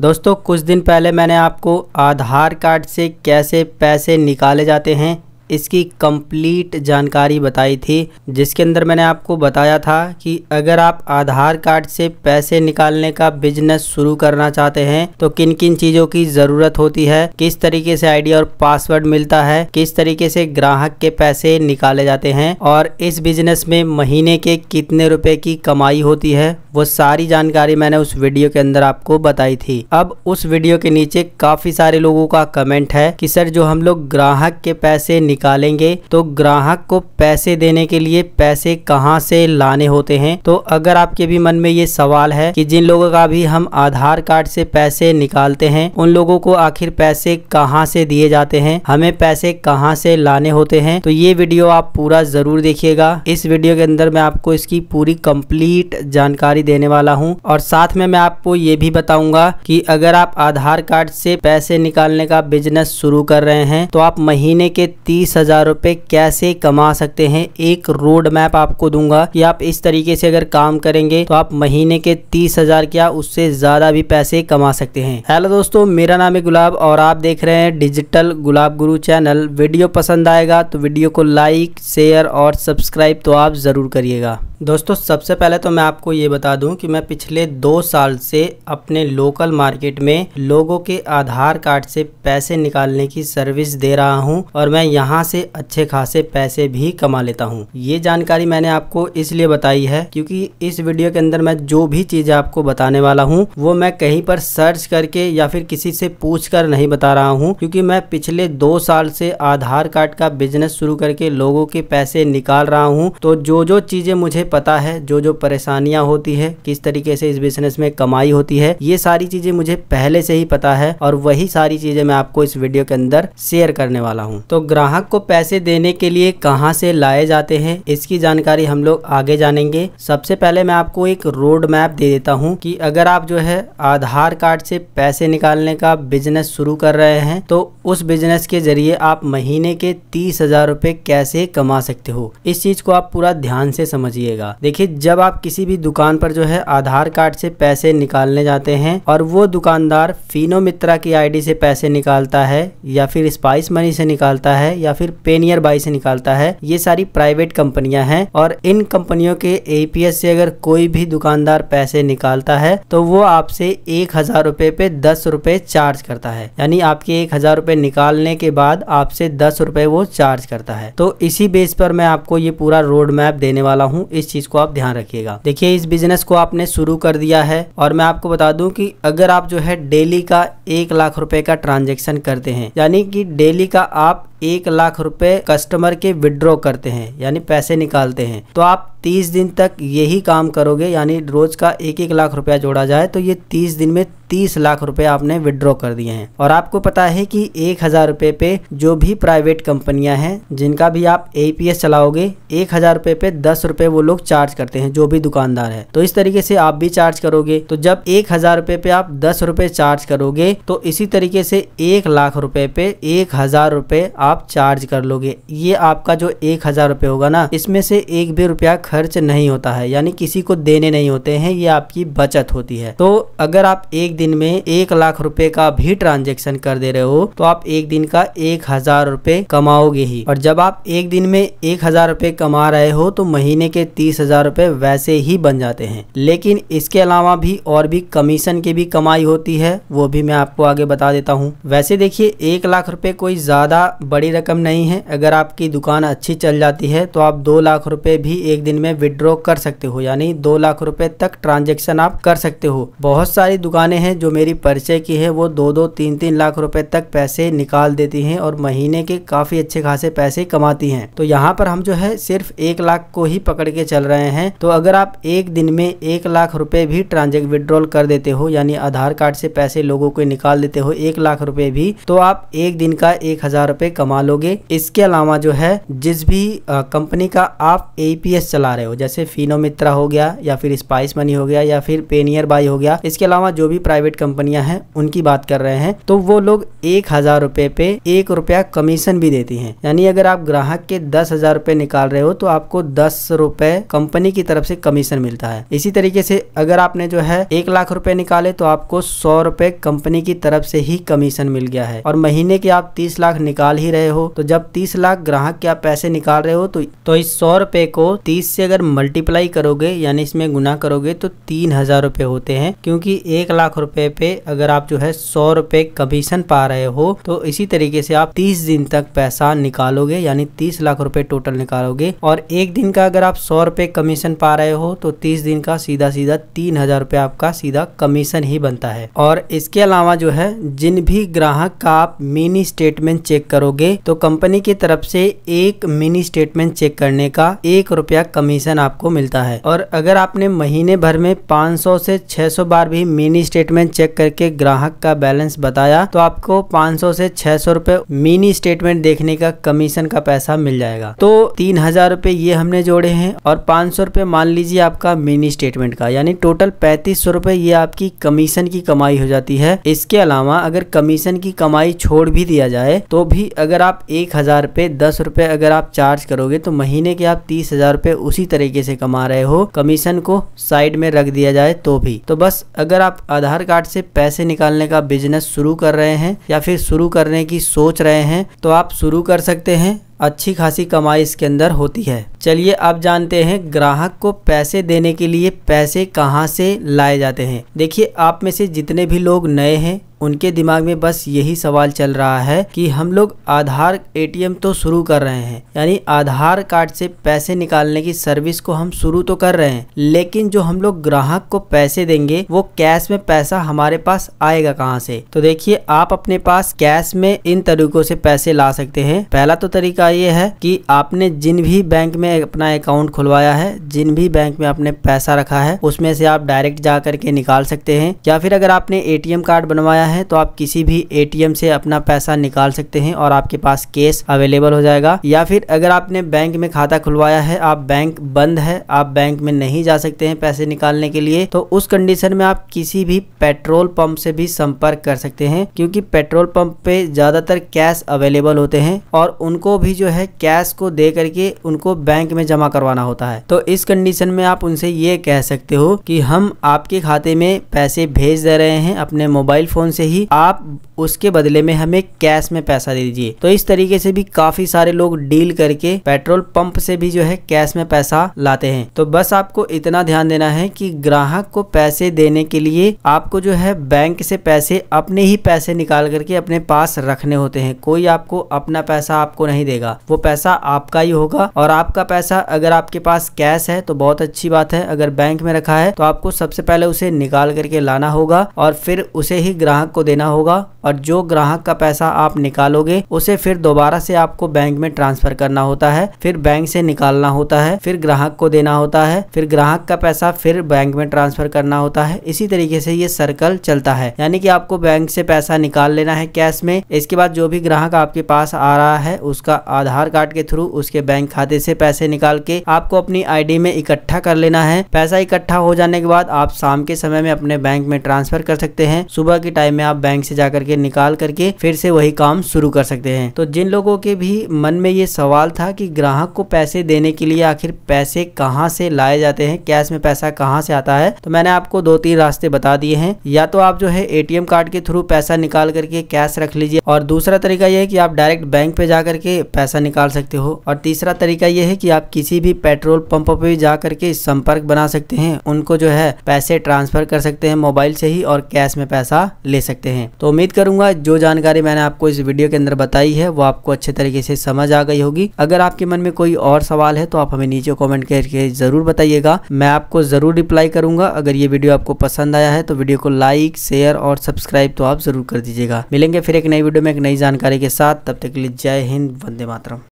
दोस्तों कुछ दिन पहले मैंने आपको आधार कार्ड से कैसे पैसे निकाले जाते हैं इसकी कंप्लीट जानकारी बताई थी जिसके अंदर मैंने आपको बताया था कि अगर आप आधार कार्ड से पैसे निकालने का बिजनेस शुरू करना चाहते हैं तो किन किन चीज़ों की ज़रूरत होती है किस तरीके से आईडी और पासवर्ड मिलता है किस तरीके से ग्राहक के पैसे निकाले जाते हैं और इस बिजनेस में महीने के कितने रुपए की कमाई होती है वो सारी जानकारी मैंने उस वीडियो के अंदर आपको बताई थी अब उस वीडियो के नीचे काफ़ी सारे लोगों का कमेंट है कि सर जो हम लोग ग्राहक के पैसे निकालेंगे तो ग्राहक को पैसे देने के लिए पैसे कहाँ से लाने होते हैं तो अगर आपके भी मन में ये सवाल है कि जिन लोगों का भी हम आधार कार्ड से पैसे निकालते हैं उन लोगों को आखिर पैसे कहाँ से दिए जाते हैं हमें पैसे कहाँ से लाने होते हैं तो ये वीडियो आप पूरा जरूर देखिएगा इस वीडियो के अंदर मैं आपको इसकी पूरी कंप्लीट जानकारी देने वाला हूँ और साथ में मैं आपको ये भी बताऊंगा कि अगर आप आधार कार्ड से पैसे निकालने का बिजनेस शुरू कर रहे हैं तो आप महीने के तीस बीस हज़ार रूपए कैसे कमा सकते हैं एक रोड मैप आपको दूंगा कि आप इस तरीके से अगर काम करेंगे तो आप महीने के तीस हज़ार क्या उससे ज़्यादा भी पैसे कमा सकते हैं हेलो दोस्तों मेरा नाम है गुलाब और आप देख रहे हैं डिजिटल गुलाब गुरु चैनल वीडियो पसंद आएगा तो वीडियो को लाइक शेयर और सब्सक्राइब तो आप ज़रूर करिएगा दोस्तों सबसे पहले तो मैं आपको ये बता दूं कि मैं पिछले दो साल से अपने लोकल मार्केट में लोगों के आधार कार्ड से पैसे निकालने की सर्विस दे रहा हूं और मैं यहां से अच्छे खासे पैसे भी कमा लेता हूं ये जानकारी मैंने आपको इसलिए बताई है क्योंकि इस वीडियो के अंदर मैं जो भी चीज़ आपको बताने वाला हूँ वो मैं कहीं पर सर्च करके या फिर किसी से पूछ कर नहीं बता रहा हूँ क्योंकि मैं पिछले दो साल से आधार कार्ड का बिजनेस शुरू करके लोगों के पैसे निकाल रहा हूँ तो जो जो चीज़ें मुझे पता है जो जो परेशानियां होती है किस तरीके से इस बिजनेस में कमाई होती है ये सारी चीजें मुझे पहले से ही पता है और वही सारी चीजें मैं आपको इस वीडियो के अंदर शेयर करने वाला हूँ तो ग्राहक को पैसे देने के लिए कहाँ से लाए जाते हैं इसकी जानकारी हम लोग आगे जानेंगे सबसे पहले मैं आपको एक रोड मैप दे देता हूँ की अगर आप जो है आधार कार्ड से पैसे निकालने का बिजनेस शुरू कर रहे हैं तो उस बिजनेस के जरिए आप महीने के तीस हजार रूपए कैसे कमा सकते हो इस चीज को आप पूरा ध्यान से समझिए लगेगा देखिए जब आप किसी भी दुकान पर जो है आधार कार्ड से पैसे निकालने जाते हैं और वो दुकानदार फिनो मित्रा की आईडी से पैसे निकालता है या फिर स्पाइस मनी से निकालता है या फिर पेनियर बाई से निकालता है ये सारी प्राइवेट कंपनियां हैं और इन कंपनियों के एपीएस से अगर कोई भी दुकानदार पैसे निकालता है तो वो आपसे एक हजार रुपये पे दस रुपये चार्ज करता है यानी आपके एक हजार रुपये निकालने के बाद आपसे दस रुपये वो चार्ज करता है तो इसी बेस पर मैं आपको ये पूरा रोड मैप देने वाला हूँ इस इस चीज़ को आप ध्यान रखिएगा देखिए इस बिजनेस को आपने शुरू कर दिया है और मैं आपको बता दूं कि अगर आप जो है डेली का एक लाख रुपए का ट्रांजेक्शन करते हैं यानी कि डेली का आप एक लाख रुपए कस्टमर के विड्रॉ करते हैं यानी पैसे निकालते हैं तो आप तीस दिन तक यही काम करोगे यानी रोज का एक एक लाख रुपया जोड़ा जाए तो ये तीस दिन में तीस लाख रुपए आपने विड्रॉ कर दिए हैं और आपको पता है कि एक हजार रुपये पे जो भी प्राइवेट कंपनियां हैं जिनका भी आप एपीएस चलाओगे एक हजार रुपये पे दस रुपये वो लोग चार्ज करते हैं जो भी दुकानदार है तो इस तरीके से आप भी चार्ज करोगे तो जब एक हजार रुपये पे आप दस रुपये चार्ज करोगे तो इसी तरीके से एक लाख रुपये पे एक हजार रुपये आप चार्ज कर लोगे ये आपका जो एक हज़ार रुपये होगा ना इसमें से एक भी रुपया खर्च नहीं होता है यानी किसी को देने नहीं होते हैं ये आपकी बचत होती है तो अगर आप एक दिन में एक लाख रुपए का भी ट्रांजेक्शन कर दे रहे हो तो आप एक दिन का एक हजार रुपये कमाओगे ही और जब आप एक दिन में एक हजार रुपये कमा रहे हो तो महीने के तीस हजार रुपये वैसे ही बन जाते हैं लेकिन इसके अलावा भी और भी कमीशन की भी कमाई होती है वो भी मैं आपको आगे बता देता हूँ वैसे देखिए एक लाख रुपये कोई ज्यादा बड़ी रकम नहीं है अगर आपकी दुकान अच्छी चल जाती है तो आप दो लाख रुपए भी एक दिन में विड्रॉ कर सकते हो यानी दो लाख रुपए तक ट्रांजेक्शन आप कर सकते हो बहुत सारी दुकानें हैं जो मेरी परिचय की है वो दो दो तीन तीन लाख रुपए तक पैसे निकाल देती हैं और महीने के काफ़ी अच्छे खासे पैसे कमाती हैं तो यहाँ पर हम जो है सिर्फ एक लाख को ही पकड़ के चल रहे हैं तो अगर आप एक दिन में एक लाख रुपए भी ट्रांजेक्ट विड्रॉल कर देते हो यानी आधार कार्ड से पैसे लोगों को निकाल देते हो एक लाख रुपए भी तो आप एक दिन का एक हजार रुपये कमा लोगे इसके अलावा जो है जिस भी कंपनी का आप ए चला रहे हो जैसे फिनो मित्रा हो गया या फिर स्पाइस मनी हो गया या फिर पेनियर बाई हो गया इसके अलावा जो भी प्राइवेट कंपनियां हैं उनकी बात कर रहे हैं तो वो लोग एक हजार रुपए पे एक रुपया कमीशन भी देती हैं यानी अगर आप ग्राहक के दस हजार रुपए निकाल रहे हो तो आपको दस रुपए कंपनी की तरफ से कमीशन मिलता है इसी तरीके से अगर आपने जो है एक लाख रुपए निकाले तो आपको सौ रुपए कंपनी की तरफ से ही कमीशन मिल गया है और महीने के आप तीस लाख निकाल ही रहे हो तो जब तीस लाख ग्राहक के आप पैसे निकाल रहे हो तो तो इस सौ रुपए को तीस से अगर मल्टीप्लाई करोगे यानी इसमें गुना करोगे तो तीन हजार रुपए होते हैं क्योंकि एक लाख रुपए पे अगर आप जो है सौ रुपए कमीशन पा रहे हो तो इसी तरीके से आप तीस दिन तक पैसा निकालोगे यानी तीस लाख रुपए टोटल निकालोगे और एक दिन का अगर आप सौ रुपए कमीशन पा रहे हो तो तीस दिन का सीधा सीधा तीन हजार रुपए आपका सीधा कमीशन ही बनता है और इसके अलावा जो है जिन भी ग्राहक का आप मिनी स्टेटमेंट चेक करोगे करोगे तो कंपनी की तरफ से एक मिनी स्टेटमेंट चेक करने का एक रुपया कमीशन आपको मिलता है और अगर आपने महीने भर में 500 से 600 बार भी मिनी स्टेटमेंट चेक करके ग्राहक का बैलेंस बताया तो आपको 500 से 600 रुपए मिनी स्टेटमेंट देखने का कमीशन का पैसा मिल जाएगा तो तीन हजार रूपए ये हमने जोड़े हैं और पाँच सौ रूपए मान लीजिए आपका मिनी स्टेटमेंट का यानी टोटल पैंतीस सौ रूपए ये आपकी कमीशन की कमाई हो जाती है इसके अलावा अगर कमीशन की कमाई छोड़ भी दिया जाए तो भी अगर अगर आप एक हज़ार रुपये दस रुपये अगर आप चार्ज करोगे तो महीने के आप तीस हज़ार रुपये उसी तरीके से कमा रहे हो कमीशन को साइड में रख दिया जाए तो भी तो बस अगर आप आधार कार्ड से पैसे निकालने का बिजनेस शुरू कर रहे हैं या फिर शुरू करने की सोच रहे हैं तो आप शुरू कर सकते हैं अच्छी खासी कमाई इसके अंदर होती है चलिए अब जानते हैं ग्राहक को पैसे देने के लिए पैसे कहाँ से लाए जाते हैं देखिए आप में से जितने भी लोग नए हैं उनके दिमाग में बस यही सवाल चल रहा है कि हम लोग आधार एटीएम तो शुरू कर रहे हैं यानी आधार कार्ड से पैसे निकालने की सर्विस को हम शुरू तो कर रहे हैं लेकिन जो हम लोग ग्राहक को पैसे देंगे वो कैश में पैसा हमारे पास आएगा कहाँ से तो देखिए आप अपने पास कैश में इन तरीकों से पैसे ला सकते हैं पहला तो तरीका ये है कि आपने जिन भी बैंक में अपना अकाउंट खुलवाया है जिन भी बैंक में आपने पैसा रखा है उसमें से आप डायरेक्ट जा करके निकाल सकते हैं या फिर अगर आपने एटीएम कार्ड बनवाया है है तो आप किसी भी एटीएम से अपना पैसा निकाल सकते हैं और आपके पास केस अवेलेबल हो जाएगा या फिर अगर आपने बैंक में खाता खुलवाया है आप बैंक बंद है आप बैंक में नहीं जा सकते हैं पैसे निकालने के लिए तो उस कंडीशन में आप किसी भी पेट्रोल पंप से भी संपर्क कर सकते हैं क्योंकि पेट्रोल पंप पे ज्यादातर कैश अवेलेबल होते हैं और उनको भी जो है कैश को दे करके उनको बैंक में जमा करवाना होता है तो इस कंडीशन में आप उनसे ये कह सकते हो कि हम आपके खाते में पैसे भेज दे रहे हैं अपने मोबाइल फोन से से ही आप उसके बदले में हमें कैश में पैसा दे दीजिए तो इस तरीके से भी काफी सारे लोग डील करके पेट्रोल पंप से भी जो है कैश में पैसा लाते हैं तो बस आपको इतना ध्यान देना है कि ग्राहक को पैसे देने के लिए आपको जो है बैंक से पैसे अपने ही पैसे निकाल करके अपने पास रखने होते हैं कोई आपको अपना पैसा आपको नहीं देगा वो पैसा आपका ही होगा और आपका पैसा अगर आपके पास कैश है तो बहुत अच्छी बात है अगर बैंक में रखा है तो आपको सबसे पहले उसे निकाल करके लाना होगा और फिर उसे ही ग्राहक ग्राहक को देना होगा और जो ग्राहक का पैसा आप निकालोगे उसे फिर दोबारा से आपको बैंक में ट्रांसफर करना होता है फिर बैंक से निकालना होता है फिर ग्राहक को देना होता है फिर ग्राहक का पैसा फिर बैंक में ट्रांसफर करना होता है इसी तरीके से ये सर्कल चलता है यानी कि आपको बैंक से पैसा निकाल लेना है कैश में इसके बाद जो भी ग्राहक आपके पास आ रहा है उसका आधार कार्ड के थ्रू उसके बैंक खाते से पैसे निकाल के आपको अपनी आईडी में इकट्ठा कर लेना है पैसा इकट्ठा हो जाने के बाद आप शाम के समय में अपने बैंक में ट्रांसफर कर सकते हैं सुबह के टाइम टाइम में आप बैंक से जा करके निकाल करके फिर से वही काम शुरू कर सकते हैं तो जिन लोगों के भी मन में ये सवाल था कि ग्राहक को पैसे देने के लिए आखिर पैसे कहाँ से लाए जाते हैं कैश में पैसा कहाँ से आता है तो मैंने आपको दो तीन रास्ते बता दिए हैं या तो आप जो है एटीएम कार्ड के थ्रू पैसा निकाल करके कैश रख लीजिए और दूसरा तरीका यह है कि आप डायरेक्ट बैंक पे जा करके पैसा निकाल सकते हो और तीसरा तरीका यह है कि आप किसी भी पेट्रोल पंप पे भी जा करके संपर्क बना सकते हैं उनको जो है पैसे ट्रांसफर कर सकते हैं मोबाइल से ही और कैश में पैसा ले सकते हैं तो उम्मीद करूंगा जो जानकारी मैंने आपको इस वीडियो के अंदर बताई है वो आपको अच्छे तरीके से समझ आ गई होगी अगर आपके मन में कोई और सवाल है तो आप हमें नीचे कॉमेंट करके जरूर बताइएगा मैं आपको जरूर रिप्लाई करूंगा अगर ये वीडियो आपको पसंद आया है तो वीडियो को लाइक शेयर और सब्सक्राइब तो आप जरूर कर दीजिएगा मिलेंगे फिर एक नई वीडियो में एक नई जानकारी के साथ तब तक के लिए जय हिंद वंदे मातरम